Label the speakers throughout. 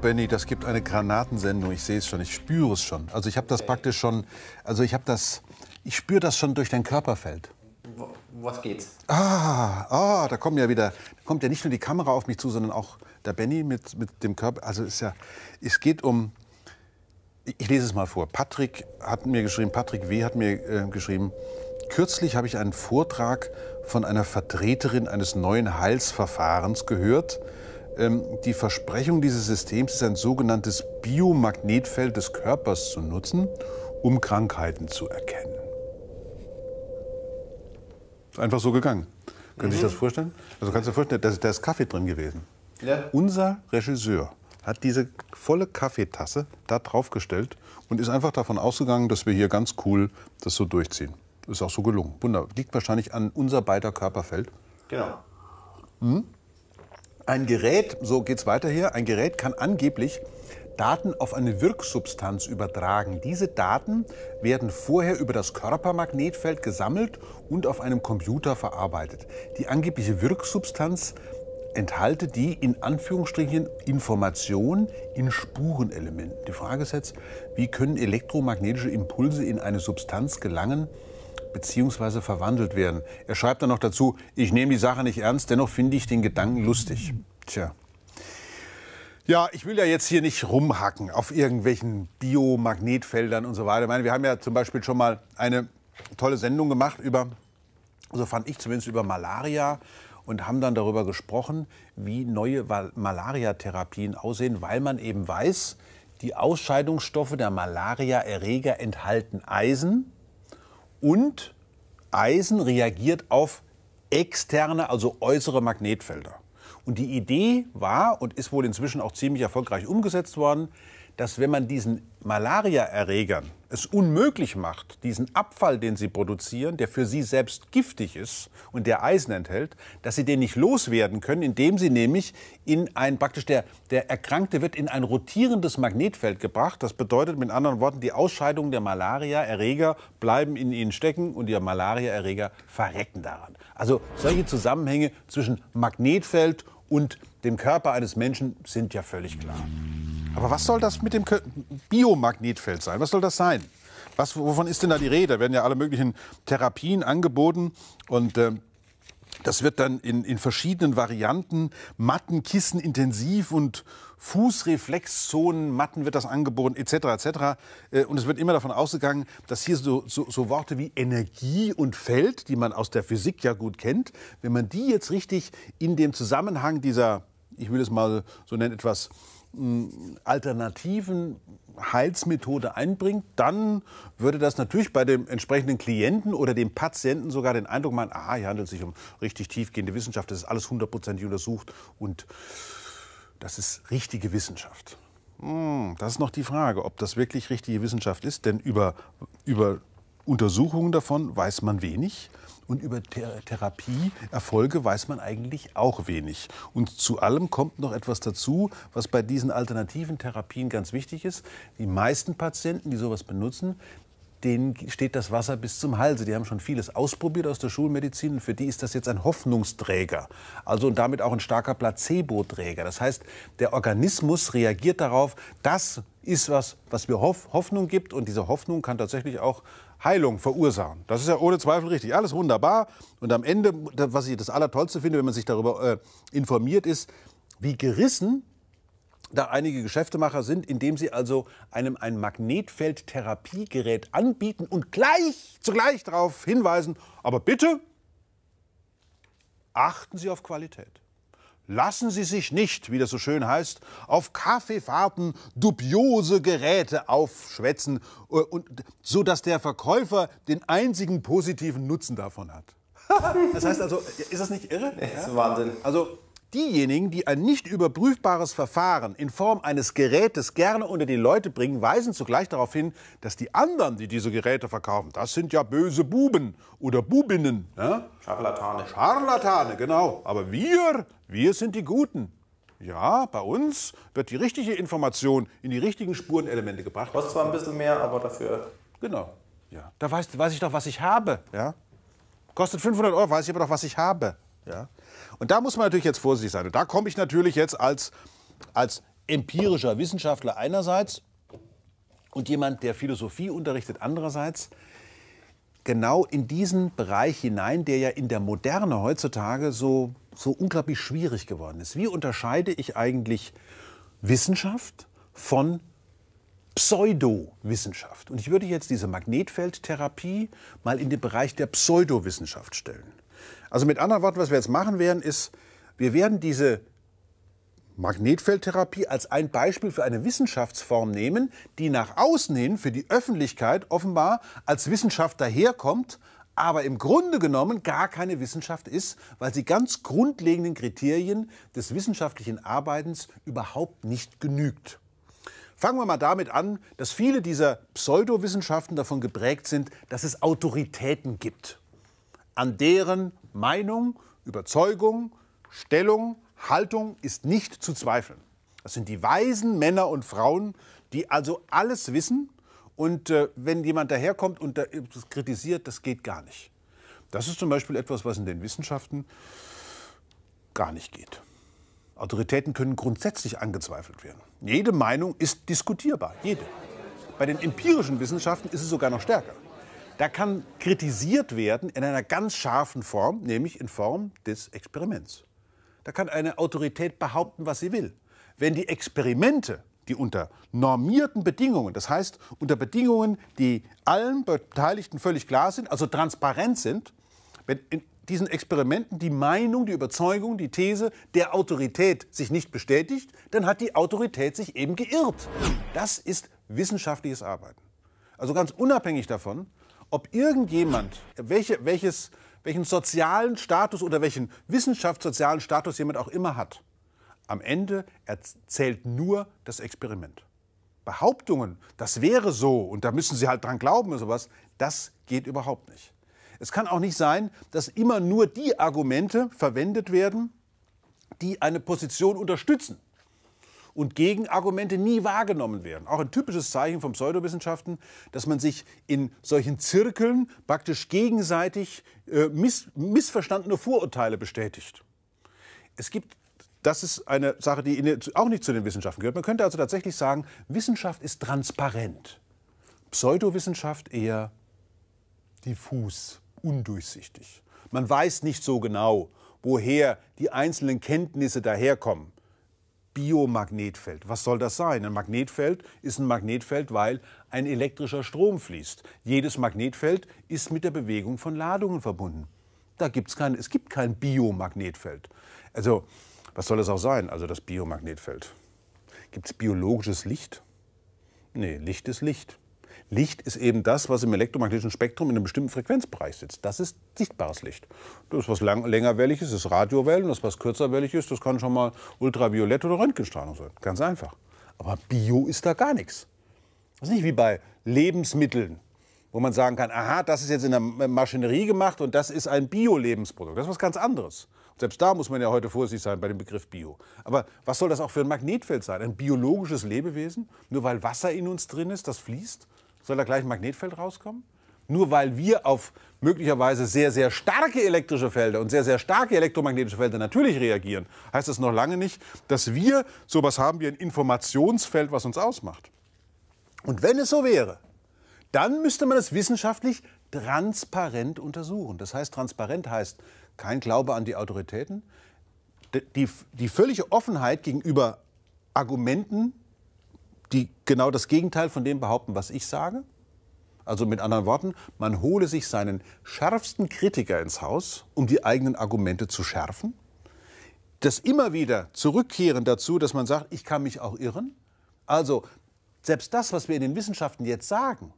Speaker 1: Benny, das gibt eine Granatensendung. Ich sehe es schon, ich spüre es schon. Also ich habe das praktisch schon, also ich habe das, ich spüre das schon durch dein Körperfeld. Was geht's? Ah, ah, da kommen ja wieder, da kommt ja nicht nur die Kamera auf mich zu, sondern auch der Benny mit, mit dem Körper. Also es ist ja, es geht um, ich lese es mal vor. Patrick hat mir geschrieben, Patrick W. hat mir äh, geschrieben, kürzlich habe ich einen Vortrag von einer Vertreterin eines neuen Heilsverfahrens gehört, ähm, die Versprechung dieses Systems ist, ein sogenanntes Biomagnetfeld des Körpers zu nutzen, um Krankheiten zu erkennen. Ist einfach so gegangen. Können Sie mhm. sich das vorstellen? Also kannst du dir vorstellen, da, da ist Kaffee drin gewesen. Ja. Unser Regisseur hat diese volle Kaffeetasse da draufgestellt und ist einfach davon ausgegangen, dass wir hier ganz cool das so durchziehen. Ist auch so gelungen. Wunder. Liegt wahrscheinlich an unser beider Körperfeld. Genau. Hm? Ein Gerät, so geht's weiter hier, ein Gerät kann angeblich Daten auf eine Wirksubstanz übertragen. Diese Daten werden vorher über das Körpermagnetfeld gesammelt und auf einem Computer verarbeitet. Die angebliche Wirksubstanz enthalte die in Anführungsstrichen Information in Spurenelementen. Die Frage ist jetzt, wie können elektromagnetische Impulse in eine Substanz gelangen, beziehungsweise verwandelt werden. Er schreibt dann noch dazu, ich nehme die Sache nicht ernst, dennoch finde ich den Gedanken lustig. Tja. Ja, ich will ja jetzt hier nicht rumhacken auf irgendwelchen Biomagnetfeldern und so weiter. Ich meine, wir haben ja zum Beispiel schon mal eine tolle Sendung gemacht über, so also fand ich zumindest über Malaria und haben dann darüber gesprochen, wie neue Malaria-Therapien aussehen, weil man eben weiß, die Ausscheidungsstoffe der Malaria-Erreger enthalten Eisen, und Eisen reagiert auf externe, also äußere Magnetfelder. Und die Idee war und ist wohl inzwischen auch ziemlich erfolgreich umgesetzt worden, dass wenn man diesen Malariaerregern es unmöglich macht, diesen Abfall, den sie produzieren, der für sie selbst giftig ist und der Eisen enthält, dass sie den nicht loswerden können, indem sie nämlich in ein praktisch der, der Erkrankte wird in ein rotierendes Magnetfeld gebracht. Das bedeutet mit anderen Worten, die Ausscheidungen der Malaria-Erreger bleiben in ihnen stecken und die Malaria-Erreger verrecken daran. Also solche Zusammenhänge zwischen Magnetfeld und dem Körper eines Menschen sind ja völlig klar. Aber was soll das mit dem Biomagnetfeld sein? Was soll das sein? Was, wovon ist denn da die Rede? Da werden ja alle möglichen Therapien angeboten und äh, das wird dann in, in verschiedenen Varianten, Matten, Kissen intensiv und Fußreflexzonen, Matten wird das angeboten, etc. etc. Äh, und es wird immer davon ausgegangen, dass hier so, so, so, Worte wie Energie und Feld, die man aus der Physik ja gut kennt, wenn man die jetzt richtig in dem Zusammenhang dieser, ich will es mal so nennen, etwas hm, alternativen Heilsmethode einbringt, dann würde das natürlich bei dem entsprechenden Klienten oder dem Patienten sogar den Eindruck machen, aha, hier handelt es sich um richtig tiefgehende Wissenschaft, das ist alles hundertprozentig untersucht und das ist richtige Wissenschaft. Hm, das ist noch die Frage, ob das wirklich richtige Wissenschaft ist, denn über, über Untersuchungen davon weiß man wenig. Und über Ther Therapieerfolge weiß man eigentlich auch wenig. Und zu allem kommt noch etwas dazu, was bei diesen alternativen Therapien ganz wichtig ist. Die meisten Patienten, die sowas benutzen, denen steht das Wasser bis zum Halse. Die haben schon vieles ausprobiert aus der Schulmedizin und für die ist das jetzt ein Hoffnungsträger. Also und damit auch ein starker Placebo-Träger. Das heißt, der Organismus reagiert darauf, das ist was, was mir Hoffnung gibt und diese Hoffnung kann tatsächlich auch Heilung verursachen. Das ist ja ohne Zweifel richtig. Alles wunderbar. Und am Ende, was ich das Allertollste finde, wenn man sich darüber äh, informiert, ist, wie gerissen da einige Geschäftemacher sind, indem sie also einem ein Magnetfeldtherapiegerät anbieten und gleich zugleich darauf hinweisen, aber bitte achten Sie auf Qualität. Lassen Sie sich nicht, wie das so schön heißt, auf Kaffeefahrten dubiose Geräte aufschwätzen, äh, so dass der Verkäufer den einzigen positiven Nutzen davon hat. Das heißt also, ist das nicht irre? Nee, das ist Wahnsinn. Also Diejenigen, die ein nicht überprüfbares Verfahren in Form eines Gerätes gerne unter die Leute bringen, weisen zugleich darauf hin, dass die anderen, die diese Geräte verkaufen, das sind ja böse Buben oder Bubinnen. Ne? Scharlatane. Scharlatane, genau. Aber wir, wir sind die Guten. Ja, bei uns wird die richtige Information in die richtigen Spurenelemente gebracht. Kostet zwar ein bisschen mehr, aber dafür. Genau. Ja. Da weiß, weiß ich doch, was ich habe. Ja? Kostet 500 Euro, weiß ich aber doch, was ich habe. Ja? Und da muss man natürlich jetzt vorsichtig sein. Und da komme ich natürlich jetzt als, als empirischer Wissenschaftler einerseits und jemand, der Philosophie unterrichtet andererseits, genau in diesen Bereich hinein, der ja in der Moderne heutzutage so, so unglaublich schwierig geworden ist. Wie unterscheide ich eigentlich Wissenschaft von Pseudowissenschaft? Und ich würde jetzt diese Magnetfeldtherapie mal in den Bereich der Pseudowissenschaft stellen. Also mit anderen Worten, was wir jetzt machen werden, ist, wir werden diese Magnetfeldtherapie als ein Beispiel für eine Wissenschaftsform nehmen, die nach außen hin für die Öffentlichkeit offenbar als Wissenschaft daherkommt, aber im Grunde genommen gar keine Wissenschaft ist, weil sie ganz grundlegenden Kriterien des wissenschaftlichen Arbeitens überhaupt nicht genügt. Fangen wir mal damit an, dass viele dieser Pseudowissenschaften davon geprägt sind, dass es Autoritäten gibt, an deren Meinung, Überzeugung, Stellung, Haltung ist nicht zu zweifeln. Das sind die weisen Männer und Frauen, die also alles wissen. Und äh, wenn jemand daherkommt und das kritisiert, das geht gar nicht. Das ist zum Beispiel etwas, was in den Wissenschaften gar nicht geht. Autoritäten können grundsätzlich angezweifelt werden. Jede Meinung ist diskutierbar, jede. Bei den empirischen Wissenschaften ist es sogar noch stärker. Da kann kritisiert werden in einer ganz scharfen Form, nämlich in Form des Experiments. Da kann eine Autorität behaupten, was sie will. Wenn die Experimente, die unter normierten Bedingungen, das heißt unter Bedingungen, die allen Beteiligten völlig klar sind, also transparent sind, wenn in diesen Experimenten die Meinung, die Überzeugung, die These der Autorität sich nicht bestätigt, dann hat die Autorität sich eben geirrt. Das ist wissenschaftliches Arbeiten. Also ganz unabhängig davon, ob irgendjemand, welche, welches, welchen sozialen Status oder welchen wissenschaftssozialen Status jemand auch immer hat, am Ende erzählt nur das Experiment. Behauptungen, das wäre so und da müssen Sie halt dran glauben oder sowas, das geht überhaupt nicht. Es kann auch nicht sein, dass immer nur die Argumente verwendet werden, die eine Position unterstützen und Gegenargumente nie wahrgenommen werden. Auch ein typisches Zeichen von Pseudowissenschaften, dass man sich in solchen Zirkeln praktisch gegenseitig äh, miss missverstandene Vorurteile bestätigt. Es gibt das ist eine Sache, die auch nicht zu den Wissenschaften gehört. Man könnte also tatsächlich sagen, Wissenschaft ist transparent. Pseudowissenschaft eher diffus, undurchsichtig. Man weiß nicht so genau, woher die einzelnen Kenntnisse daherkommen. Biomagnetfeld. Was soll das sein? Ein Magnetfeld ist ein Magnetfeld, weil ein elektrischer Strom fließt. Jedes Magnetfeld ist mit der Bewegung von Ladungen verbunden. Da gibt's kein, es gibt kein Biomagnetfeld. Also, was soll das auch sein, also das Biomagnetfeld? Gibt es biologisches Licht? Nee, Licht ist Licht. Licht ist eben das, was im elektromagnetischen Spektrum in einem bestimmten Frequenzbereich sitzt. Das ist sichtbares Licht. Das, was lang, längerwellig ist, ist Radiowellen. Das, was kürzerwellig ist, das kann schon mal Ultraviolett oder Röntgenstrahlung sein. Ganz einfach. Aber Bio ist da gar nichts. Das ist nicht wie bei Lebensmitteln, wo man sagen kann, aha, das ist jetzt in der Maschinerie gemacht und das ist ein Bio-Lebensprodukt. Das ist was ganz anderes. Selbst da muss man ja heute vorsichtig sein bei dem Begriff Bio. Aber was soll das auch für ein Magnetfeld sein? Ein biologisches Lebewesen? Nur weil Wasser in uns drin ist, das fließt? Soll da gleich ein Magnetfeld rauskommen? Nur weil wir auf möglicherweise sehr, sehr starke elektrische Felder und sehr, sehr starke elektromagnetische Felder natürlich reagieren, heißt das noch lange nicht, dass wir sowas haben wie ein Informationsfeld, was uns ausmacht. Und wenn es so wäre, dann müsste man es wissenschaftlich transparent untersuchen. Das heißt, transparent heißt kein Glaube an die Autoritäten, die, die völlige Offenheit gegenüber Argumenten, die genau das Gegenteil von dem behaupten, was ich sage. Also mit anderen Worten, man hole sich seinen schärfsten Kritiker ins Haus, um die eigenen Argumente zu schärfen. Das immer wieder zurückkehren dazu, dass man sagt, ich kann mich auch irren. Also selbst das, was wir in den Wissenschaften jetzt sagen,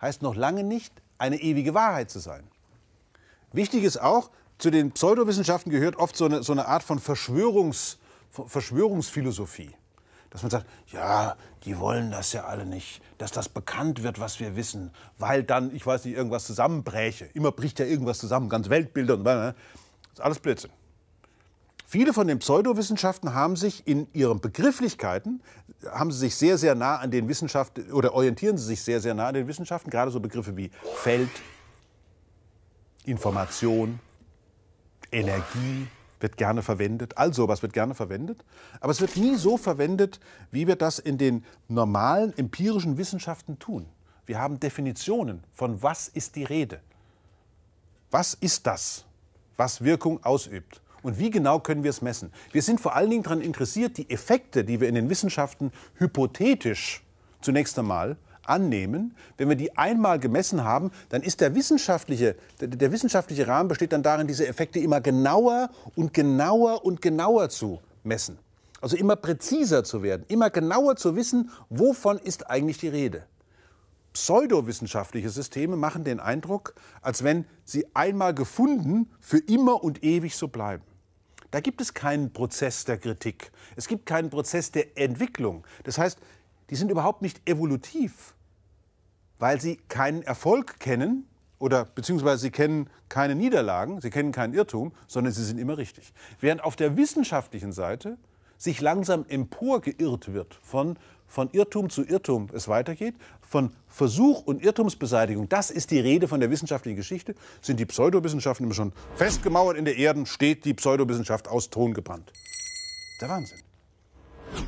Speaker 1: heißt noch lange nicht, eine ewige Wahrheit zu sein. Wichtig ist auch, zu den Pseudowissenschaften gehört oft so eine, so eine Art von Verschwörungs, Verschwörungsphilosophie dass man sagt, ja, die wollen das ja alle nicht, dass das bekannt wird, was wir wissen, weil dann, ich weiß nicht, irgendwas zusammenbräche. Immer bricht ja irgendwas zusammen, ganz Weltbilder und Das ist alles Blödsinn. Viele von den Pseudowissenschaften haben sich in ihren Begrifflichkeiten, haben sie sich sehr, sehr nah an den Wissenschaften, oder orientieren sie sich sehr, sehr nah an den Wissenschaften, gerade so Begriffe wie Feld, Information, Energie, wird gerne verwendet. All sowas wird gerne verwendet. Aber es wird nie so verwendet, wie wir das in den normalen empirischen Wissenschaften tun. Wir haben Definitionen von was ist die Rede. Was ist das, was Wirkung ausübt? Und wie genau können wir es messen? Wir sind vor allen Dingen daran interessiert, die Effekte, die wir in den Wissenschaften hypothetisch zunächst einmal annehmen. Wenn wir die einmal gemessen haben, dann ist der wissenschaftliche, der, der wissenschaftliche Rahmen besteht dann darin, diese Effekte immer genauer und genauer und genauer zu messen. Also immer präziser zu werden, immer genauer zu wissen, wovon ist eigentlich die Rede. Pseudowissenschaftliche Systeme machen den Eindruck, als wenn sie einmal gefunden für immer und ewig so bleiben. Da gibt es keinen Prozess der Kritik. Es gibt keinen Prozess der Entwicklung. Das heißt, die sind überhaupt nicht evolutiv weil sie keinen Erfolg kennen oder beziehungsweise sie kennen keine Niederlagen, sie kennen keinen Irrtum, sondern sie sind immer richtig. Während auf der wissenschaftlichen Seite sich langsam emporgeirrt wird von von Irrtum zu Irrtum es weitergeht, von Versuch und Irrtumsbeseitigung, das ist die Rede von der wissenschaftlichen Geschichte, sind die Pseudowissenschaften immer schon festgemauert in der Erde, steht die Pseudowissenschaft aus Ton gebrannt. Der Wahnsinn.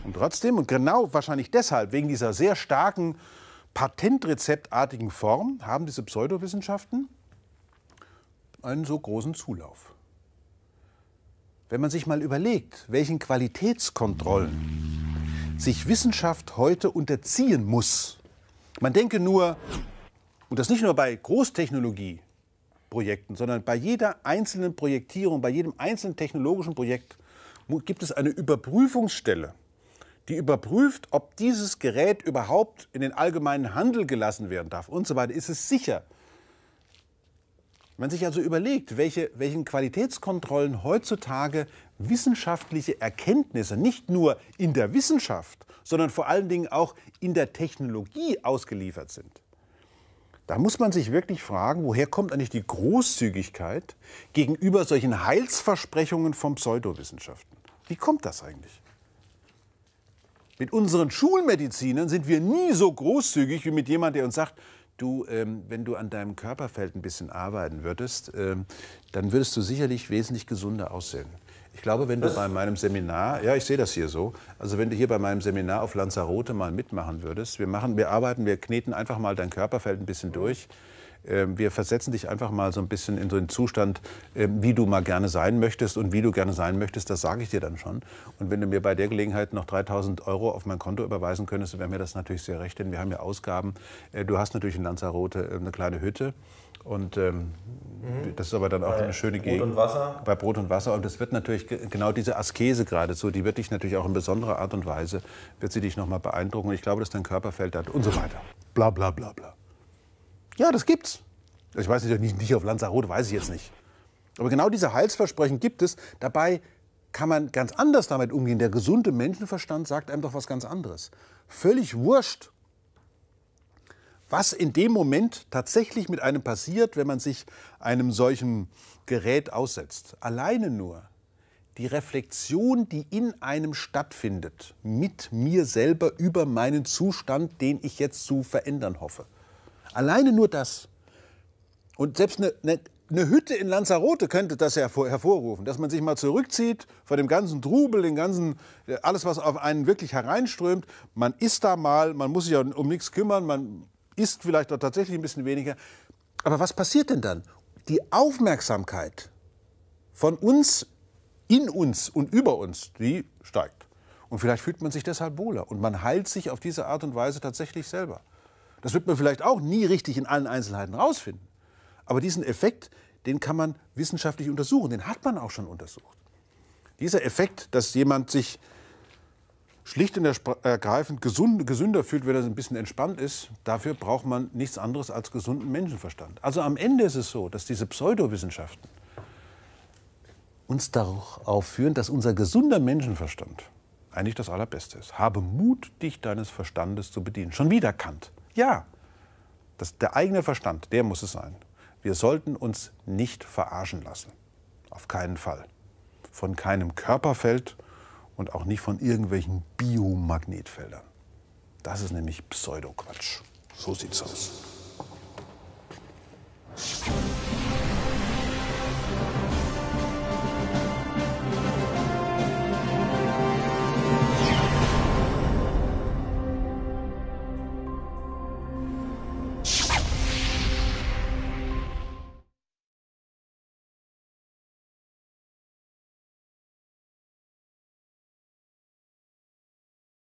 Speaker 1: Und trotzdem und genau wahrscheinlich deshalb, wegen dieser sehr starken patentrezeptartigen Form haben diese Pseudowissenschaften einen so großen Zulauf. Wenn man sich mal überlegt, welchen Qualitätskontrollen sich Wissenschaft heute unterziehen muss, man denke nur, und das nicht nur bei Großtechnologieprojekten, sondern bei jeder einzelnen Projektierung, bei jedem einzelnen technologischen Projekt gibt es eine Überprüfungsstelle die überprüft, ob dieses Gerät überhaupt in den allgemeinen Handel gelassen werden darf und so weiter, ist es sicher. Wenn man sich also überlegt, welche, welchen Qualitätskontrollen heutzutage wissenschaftliche Erkenntnisse nicht nur in der Wissenschaft, sondern vor allen Dingen auch in der Technologie ausgeliefert sind, da muss man sich wirklich fragen, woher kommt eigentlich die Großzügigkeit gegenüber solchen Heilsversprechungen von Pseudowissenschaften? Wie kommt das eigentlich? Mit unseren Schulmedizinern sind wir nie so großzügig wie mit jemandem, der uns sagt, du, ähm, wenn du an deinem Körperfeld ein bisschen arbeiten würdest, ähm, dann würdest du sicherlich wesentlich gesünder aussehen. Ich glaube, wenn du bei meinem Seminar, ja, ich sehe das hier so, also wenn du hier bei meinem Seminar auf Lanzarote mal mitmachen würdest, wir machen, wir arbeiten, wir kneten einfach mal dein Körperfeld ein bisschen mhm. durch ähm, wir versetzen dich einfach mal so ein bisschen in so einen Zustand, ähm, wie du mal gerne sein möchtest und wie du gerne sein möchtest, das sage ich dir dann schon. Und wenn du mir bei der Gelegenheit noch 3000 Euro auf mein Konto überweisen könntest, wäre mir das natürlich sehr recht, denn wir haben ja Ausgaben. Äh, du hast natürlich in Lanzarote äh, eine kleine Hütte. Und ähm, mhm. das ist aber dann auch bei eine schöne Gegend. Brot und Wasser. Bei Brot und Wasser. Und das wird natürlich genau diese Askese geradezu, die wird dich natürlich auch in besonderer Art und Weise, wird sie dich nochmal beeindrucken. Und ich glaube, dass dein Körper fällt hat und so weiter. Bla bla bla bla. Ja, das gibt's. Ich weiß nicht, nicht, nicht auf Lanzarote, weiß ich jetzt nicht. Aber genau diese Heilsversprechen gibt es. Dabei kann man ganz anders damit umgehen. Der gesunde Menschenverstand sagt einem doch was ganz anderes. Völlig wurscht, was in dem Moment tatsächlich mit einem passiert, wenn man sich einem solchen Gerät aussetzt. Alleine nur die Reflexion, die in einem stattfindet, mit mir selber über meinen Zustand, den ich jetzt zu verändern hoffe. Alleine nur das. Und selbst eine, eine, Hütte in Lanzarote könnte das hervor, hervorrufen, dass man sich mal zurückzieht vor dem ganzen Trubel, den ganzen, alles, was auf einen wirklich hereinströmt. Man isst da mal, man muss sich ja um nichts kümmern, man isst vielleicht auch tatsächlich ein bisschen weniger. Aber was passiert denn dann? Die Aufmerksamkeit von uns, in uns und über uns, die steigt. Und vielleicht fühlt man sich deshalb wohler und man heilt sich auf diese Art und Weise tatsächlich selber. Das wird man vielleicht auch nie richtig in allen Einzelheiten rausfinden. Aber diesen Effekt, den kann man wissenschaftlich untersuchen. Den hat man auch schon untersucht. Dieser Effekt, dass jemand sich schlicht und ergreifend gesund, gesünder fühlt, wenn er ein bisschen entspannt ist, dafür braucht man nichts anderes als gesunden Menschenverstand. Also am Ende ist es so, dass diese Pseudowissenschaften uns darauf führen, dass unser gesunder Menschenverstand eigentlich das Allerbeste ist. Habe Mut, dich deines Verstandes zu bedienen. Schon wieder Kant. Ja, das, der eigene Verstand, der muss es sein. Wir sollten uns nicht verarschen lassen. Auf keinen Fall. Von keinem Körperfeld und auch nicht von irgendwelchen Biomagnetfeldern. Das ist nämlich Pseudoquatsch. So sieht's aus.